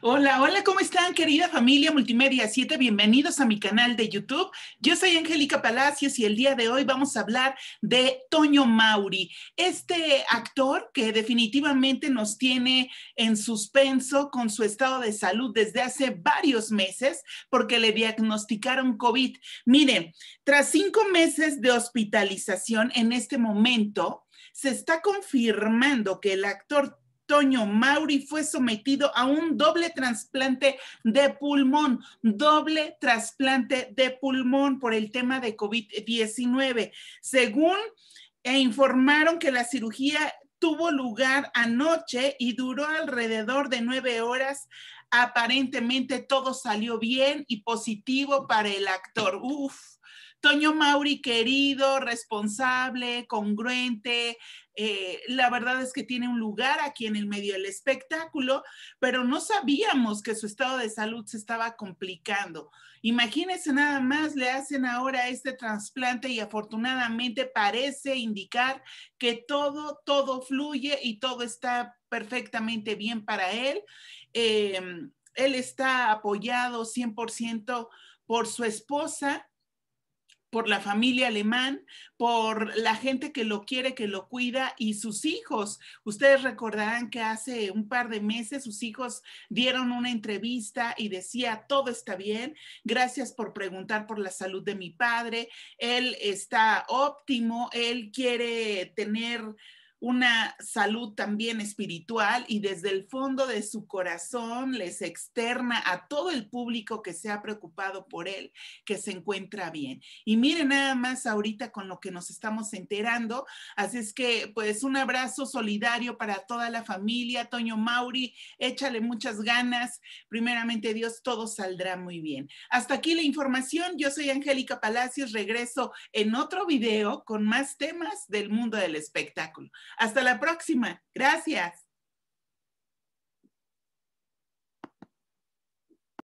Hola, hola, ¿cómo están, querida familia Multimedia 7? Bienvenidos a mi canal de YouTube. Yo soy Angélica Palacios y el día de hoy vamos a hablar de Toño Mauri, este actor que definitivamente nos tiene en suspenso con su estado de salud desde hace varios meses porque le diagnosticaron COVID. Miren, tras cinco meses de hospitalización, en este momento se está confirmando que el actor Toño Mauri fue sometido a un doble trasplante de pulmón, doble trasplante de pulmón por el tema de COVID-19. Según e informaron que la cirugía tuvo lugar anoche y duró alrededor de nueve horas. Aparentemente todo salió bien y positivo para el actor. Uf, Toño Mauri querido, responsable, congruente, eh, la verdad es que tiene un lugar aquí en el medio del espectáculo, pero no sabíamos que su estado de salud se estaba complicando. Imagínense nada más, le hacen ahora este trasplante y afortunadamente parece indicar que todo, todo fluye y todo está perfectamente bien para él. Em, él está apoyado 100% por su esposa, por la familia alemán, por la gente que lo quiere, que lo cuida y sus hijos. Ustedes recordarán que hace un par de meses sus hijos dieron una entrevista y decía, todo está bien, gracias por preguntar por la salud de mi padre, él está óptimo, él quiere tener una salud también espiritual y desde el fondo de su corazón les externa a todo el público que se ha preocupado por él que se encuentra bien. Y miren nada más ahorita con lo que nos estamos enterando. Así es que pues un abrazo solidario para toda la familia. Toño Mauri, échale muchas ganas. Primeramente Dios, todo saldrá muy bien. Hasta aquí la información. Yo soy Angélica Palacios. Regreso en otro video con más temas del mundo del espectáculo. Hasta la próxima. Gracias.